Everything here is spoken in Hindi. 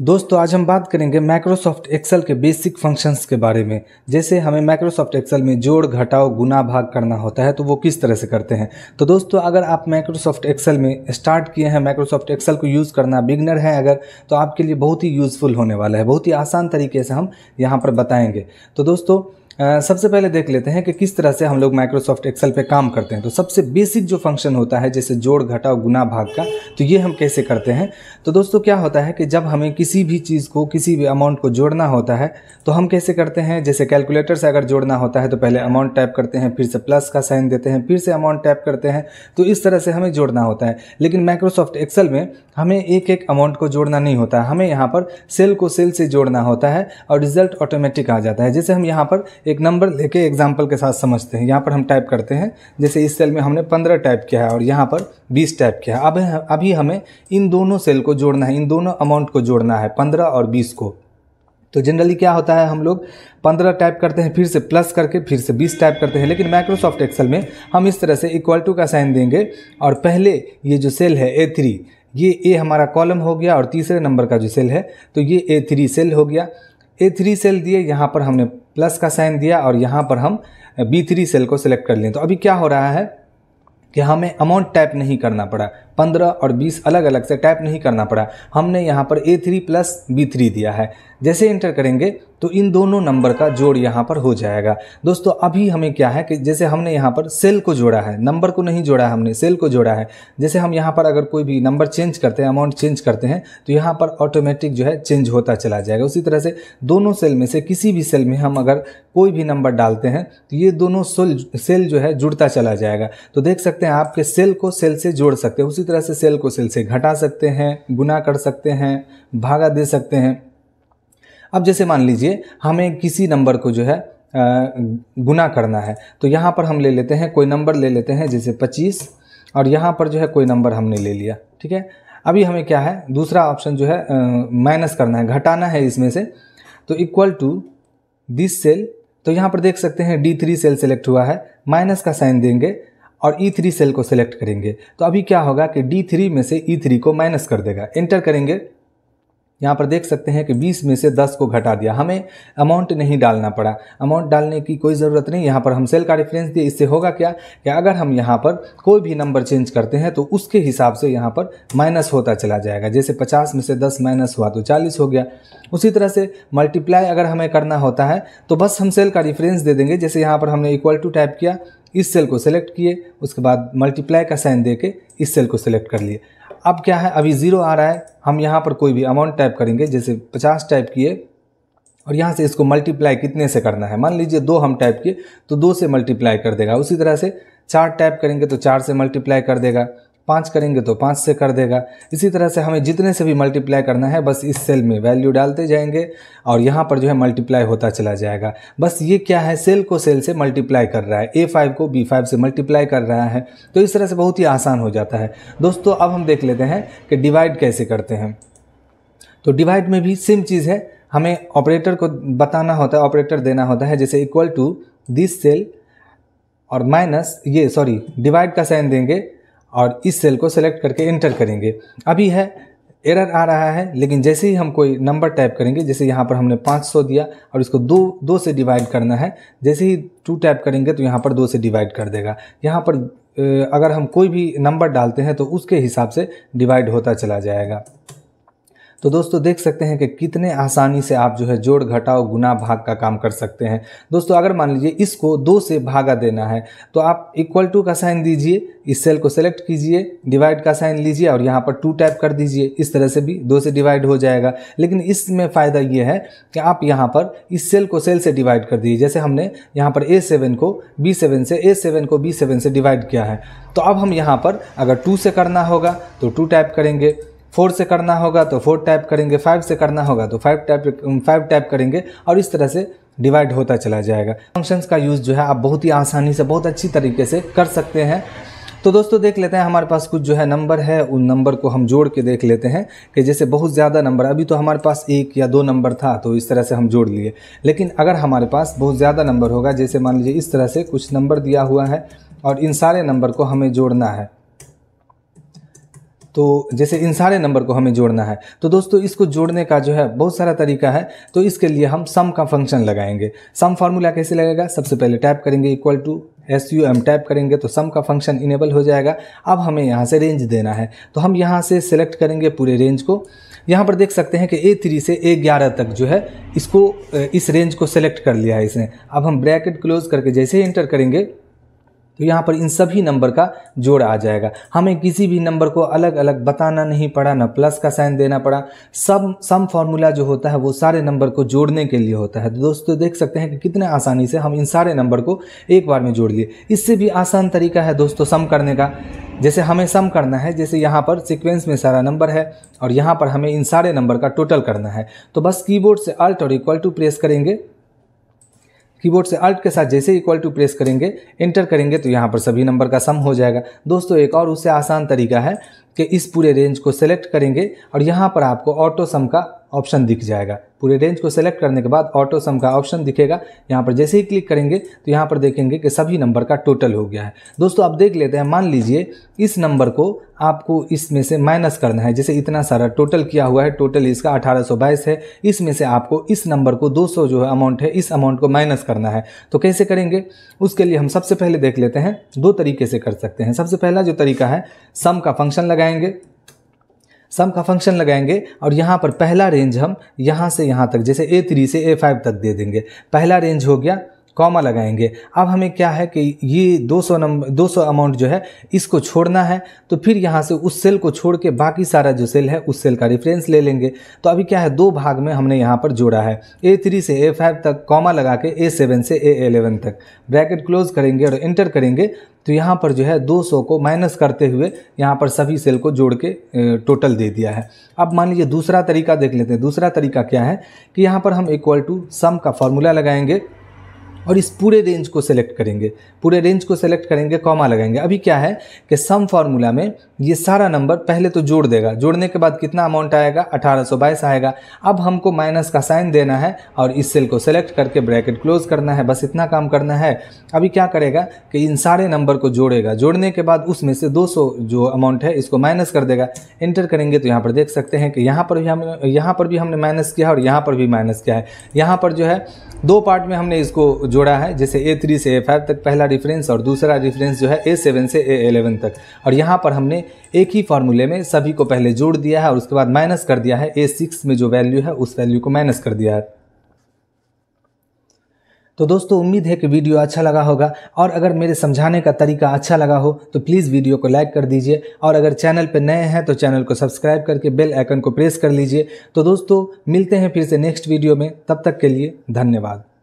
दोस्तों आज हम बात करेंगे माइक्रोसॉफ्ट एक्सेल के बेसिक फंक्शंस के बारे में जैसे हमें माइक्रोसॉफ्ट एक्सेल में जोड़ घटाओ गुना भाग करना होता है तो वो किस तरह से करते हैं तो दोस्तों अगर आप माइक्रोसॉफ्ट एक्सेल में स्टार्ट किए हैं माइक्रोसॉफ्ट एक्सेल को यूज़ करना बिगनर है अगर तो आपके लिए बहुत ही यूज़फुल होने वाला है बहुत ही आसान तरीके से हम यहाँ पर बताएँगे तो दोस्तों सबसे पहले देख लेते हैं कि किस तरह से हम लोग माइक्रोसॉफ्ट एक्सेल पे काम करते हैं तो सबसे बेसिक जो फंक्शन होता है जैसे जोड़ और गुना भाग का तो ये हम कैसे करते हैं तो दोस्तों क्या होता है कि जब हमें किसी भी चीज़ को किसी भी अमाउंट को जोड़ना होता है तो हम कैसे करते हैं जैसे कैलकुलेटर से अगर जोड़ना होता है तो पहले अमाउंट टाइप करते हैं फिर से प्लस का साइन देते हैं फिर से अमाउंट टाइप करते हैं तो इस तरह से हमें जोड़ना होता है लेकिन माइक्रोसॉफ्ट एक्सेल में हमें एक एक अमाउंट को जोड़ना नहीं होता हमें यहाँ पर सेल को सेल से जोड़ना होता है और रिजल्ट ऑटोमेटिक आ जाता है जैसे हम यहाँ पर एक नंबर लेके एग्जाम्पल के साथ समझते हैं यहाँ पर हम टाइप करते हैं जैसे इस सेल में हमने पंद्रह टाइप किया है और यहाँ पर बीस टाइप किया है अब अभी हमें इन दोनों सेल को जोड़ना है इन दोनों अमाउंट को जोड़ना है पंद्रह और बीस को तो जनरली क्या होता है हम लोग पंद्रह टाइप करते हैं फिर से प्लस करके फिर से बीस टाइप करते हैं लेकिन माइक्रोसॉफ्ट एक्सेल में हम इस तरह से इक्वल टू का साइन देंगे और पहले ये जो सेल है ए थ्री ये ए हमारा कॉलम हो गया और तीसरे नंबर का जो सेल है तो ये ए थ्री सेल हो गया ए थ्री सेल दिए यहाँ पर हमने प्लस का साइन दिया और यहाँ पर हम बी थ्री सेल को सिलेक्ट कर लिए तो अभी क्या हो रहा है कि हमें अमाउंट टाइप नहीं करना पड़ा पंद्रह और बीस अलग अलग से टाइप नहीं करना पड़ा हमने यहाँ पर A three plus B three दिया है जैसे इंटर करेंगे तो इन दोनों नंबर का जोड़ यहाँ पर हो जाएगा दोस्तों अभी हमें क्या है कि जैसे हमने यहाँ पर सेल को जोड़ा है नंबर को नहीं जोड़ा है हमने सेल को जोड़ा है जैसे हम यहाँ पर अगर कोई भी नंबर चेंज करते हैं अमाउंट चेंज करते हैं तो यहाँ पर ऑटोमेटिक जो है चेंज होता चला जाएगा उसी तरह से दोनों सेल में से किसी भी सेल में हम अगर कोई भी नंबर डालते हैं तो ये दोनों सेल सेल जो है जुड़ता चला जाएगा तो देख सकते हैं आपके सेल को सेल से जोड़ सकते हैं उसी तरह से सेल को सेल से घटा सकते हैं गुना कर सकते हैं भागा दे सकते हैं अब जैसे मान लीजिए हमें किसी नंबर को जो है गुना करना है तो यहाँ पर हम ले लेते हैं कोई नंबर ले लेते हैं जैसे पच्चीस और यहाँ पर जो है कोई नंबर हमने ले लिया ठीक है अभी हमें क्या है दूसरा ऑप्शन जो है माइनस करना है घटाना है इसमें से तो इक्वल टू दिस सेल तो यहाँ पर देख सकते हैं डी थ्री सेल सेलेक्ट हुआ है माइनस का साइन देंगे और ई थ्री सेल को सेलेक्ट करेंगे तो अभी क्या होगा कि डी थ्री में से ई थ्री को माइनस कर देगा एंटर करेंगे यहाँ पर देख सकते हैं कि 20 में से 10 को घटा दिया हमें अमाउंट नहीं डालना पड़ा अमाउंट डालने की कोई ज़रूरत नहीं यहाँ पर हम सेल का रेफरेंस दिए इससे होगा क्या कि अगर हम यहाँ पर कोई भी नंबर चेंज करते हैं तो उसके हिसाब से यहाँ पर माइनस होता चला जाएगा जैसे 50 में से 10 माइनस हुआ तो 40 हो गया उसी तरह से मल्टीप्लाई अगर हमें करना होता है तो बस हम सेल का रेफरेंस दे देंगे जैसे यहाँ पर हमने इक्वल टू टाइप किया इस सेल को सेलेक्ट किए उसके बाद मल्टीप्लाई का साइन दे के इस सेल को सेलेक्ट कर लिए अब क्या है अभी ज़ीरो आ रहा है हम यहाँ पर कोई भी अमाउंट टाइप करेंगे जैसे पचास टाइप किए और यहाँ से इसको मल्टीप्लाई कितने से करना है मान लीजिए दो हम टाइप किए तो दो से मल्टीप्लाई कर देगा उसी तरह से चार टाइप करेंगे तो चार से मल्टीप्लाई कर देगा पाँच करेंगे तो पाँच से कर देगा इसी तरह से हमें जितने से भी मल्टीप्लाई करना है बस इस सेल में वैल्यू डालते जाएंगे और यहाँ पर जो है मल्टीप्लाई होता चला जाएगा बस ये क्या है सेल को सेल से मल्टीप्लाई कर रहा है ए फाइव को बी फाइव से मल्टीप्लाई कर रहा है तो इस तरह से बहुत ही आसान हो जाता है दोस्तों अब हम देख लेते हैं कि डिवाइड कैसे करते हैं तो डिवाइड में भी सेम चीज़ है हमें ऑपरेटर को बताना होता है ऑपरेटर देना होता है जैसे इक्वल टू दिस सेल और माइनस ये सॉरी डिवाइड का साइन देंगे और इस सेल को सेलेक्ट करके इंटर करेंगे अभी है एरर आ रहा है लेकिन जैसे ही हम कोई नंबर टाइप करेंगे जैसे यहाँ पर हमने 500 दिया और इसको दो दो से डिवाइड करना है जैसे ही टू टाइप करेंगे तो यहाँ पर दो से डिवाइड कर देगा यहाँ पर अगर हम कोई भी नंबर डालते हैं तो उसके हिसाब से डिवाइड होता चला जाएगा तो दोस्तों देख सकते हैं कि कितने आसानी से आप जो है जोड़ घटाओ गुना भाग का काम कर सकते हैं दोस्तों अगर मान लीजिए इसको दो से भागा देना है तो आप इक्वल टू का साइन दीजिए इस सेल को सेलेक्ट कीजिए डिवाइड का साइन लीजिए और यहाँ पर टू टाइप कर दीजिए इस तरह से भी दो से डिवाइड हो जाएगा लेकिन इसमें फ़ायदा ये है कि आप यहाँ पर इस सेल को सेल से डिवाइड कर दीजिए जैसे हमने यहाँ पर ए सेवन को बी सेवन से ए सेवन को बी सेवन से डिवाइड किया है तो अब हम यहाँ पर अगर टू से करना होगा तो टू टाइप करेंगे फोर से करना होगा तो फोर टाइप करेंगे फाइव से करना होगा तो फाइव टाइप फाइव टाइप करेंगे और इस तरह से डिवाइड होता चला जाएगा फंक्शंस का यूज़ जो है आप बहुत ही आसानी से बहुत अच्छी तरीके से कर सकते हैं तो दोस्तों देख लेते हैं हमारे पास कुछ जो है नंबर है उन नंबर को हम जोड़ के देख लेते हैं कि जैसे बहुत ज़्यादा नंबर अभी तो हमारे पास एक या दो नंबर था तो इस तरह से हम जोड़ लिए लेकिन अगर हमारे पास बहुत ज़्यादा नंबर होगा जैसे मान लीजिए इस तरह से कुछ नंबर दिया हुआ है और इन सारे नंबर को हमें जोड़ना है तो जैसे इन सारे नंबर को हमें जोड़ना है तो दोस्तों इसको जोड़ने का जो है बहुत सारा तरीका है तो इसके लिए हम सम का फंक्शन लगाएंगे सम फार्मूला कैसे लगेगा सबसे पहले टाइप करेंगे equal to S U M type करेंगे तो सम का फंक्शन इनेबल हो जाएगा अब हमें यहाँ से रेंज देना है तो हम यहाँ से सेलेक्ट करेंगे पूरे रेंज को यहाँ पर देख सकते हैं कि ए थ्री से ए ग्यारह तक जो है इसको इस रेंज को सेलेक्ट कर लिया है इसने अब हम ब्रैकेट क्लोज करके जैसे ही इंटर करेंगे तो यहाँ पर इन सभी नंबर का जोड़ आ जाएगा हमें किसी भी नंबर को अलग अलग बताना नहीं पड़ा ना प्लस का साइन देना पड़ा सब सम फॉर्मूला जो होता है वो सारे नंबर को जोड़ने के लिए होता है तो दोस्तों देख सकते हैं कि कितने आसानी से हम इन सारे नंबर को एक बार में जोड़ लिए इससे भी आसान तरीका है दोस्तों सम करने का जैसे हमें सम करना है जैसे यहाँ पर सिक्वेंस में सारा नंबर है और यहाँ पर हमें इन सारे नंबर का टोटल करना है तो बस कीबोर्ड से अल्ट और इक्वल टू प्रेस करेंगे कीबोर्ड से अल्ट के साथ जैसे इक्वल टू प्रेस करेंगे एंटर करेंगे तो यहाँ पर सभी नंबर का सम हो जाएगा दोस्तों एक और उससे आसान तरीका है कि इस पूरे रेंज को सेलेक्ट करेंगे और यहाँ पर आपको ऑटो सम का ऑप्शन दिख जाएगा पूरे रेंज को सेलेक्ट करने के बाद ऑटो सम का ऑप्शन दिखेगा यहाँ पर जैसे ही क्लिक करेंगे तो यहाँ पर देखेंगे कि सभी नंबर का टोटल हो गया है दोस्तों आप देख लेते हैं मान लीजिए इस नंबर को आपको इसमें से माइनस करना है जैसे इतना सारा टोटल किया हुआ है टोटल इसका अठारह है इसमें से आपको इस नंबर को दो जो है अमाउंट है इस अमाउंट को माइनस करना है तो कैसे करेंगे उसके लिए हम सबसे पहले देख लेते हैं दो तरीके से कर सकते हैं सबसे पहला जो तरीका है सम का फंक्शन लगाएंगे सम का फंक्शन लगाएंगे और यहाँ पर पहला रेंज हम यहाँ से यहाँ तक जैसे ए थ्री से ए फाइव तक दे देंगे पहला रेंज हो गया कॉमा लगाएंगे अब हमें क्या है कि ये 200 नंबर 200 अमाउंट जो है इसको छोड़ना है तो फिर यहाँ से उस सेल को छोड़ के बाकी सारा जो सेल है उस सेल का रेफरेंस ले लेंगे तो अभी क्या है दो भाग में हमने यहाँ पर जोड़ा है ए थ्री से ए फाइव तक कॉमा लगा के ए सेवन से ए तक ब्रैकेट क्लोज करेंगे और इंटर करेंगे तो यहाँ पर जो है 200 को माइनस करते हुए यहाँ पर सभी सेल को जोड़ के टोटल दे दिया है अब मान लीजिए दूसरा तरीका देख लेते हैं दूसरा तरीका क्या है कि यहाँ पर हम इक्वल टू सम का फॉर्मूला लगाएंगे और इस पूरे रेंज को सेलेक्ट करेंगे पूरे रेंज को सेलेक्ट करेंगे कॉमा लगाएंगे अभी क्या है कि सम फार्मूला में ये सारा नंबर पहले तो जोड़ देगा जोड़ने के बाद कितना अमाउंट आएगा अठारह आएगा अब हमको माइनस का साइन देना है और इस सेल को सेलेक्ट करके ब्रैकेट क्लोज करना है बस इतना काम करना है अभी क्या करेगा कि इन सारे नंबर को जोड़ेगा जोड़ने के बाद उसमें से 200 जो अमाउंट है इसको माइनस कर देगा एंटर करेंगे तो यहाँ पर देख सकते हैं कि यहाँ पर भी हम यहाँ पर भी हमने माइनस किया और यहाँ पर भी माइनस किया है यहाँ पर जो है दो पार्ट में हमने इसको जोड़ा है जैसे ए थ्री से ए फाइव तक पहला रिफरेंस और दूसरा रिफरेंस जो है ए सेवन से ए एलेवन तक और यहाँ पर हमने एक ही फार्मूले में सभी को पहले जोड़ दिया है और उसके बाद माइनस कर दिया है ए सिक्स में जो वैल्यू है उस वैल्यू को माइनस कर दिया है तो दोस्तों उम्मीद है कि वीडियो अच्छा लगा होगा और अगर मेरे समझाने का तरीका अच्छा लगा हो तो प्लीज़ वीडियो को लाइक कर दीजिए और अगर चैनल पर नए हैं तो चैनल को सब्सक्राइब करके बेल आइकन को प्रेस कर लीजिए तो दोस्तों मिलते हैं फिर से नेक्स्ट वीडियो में तब तक के लिए धन्यवाद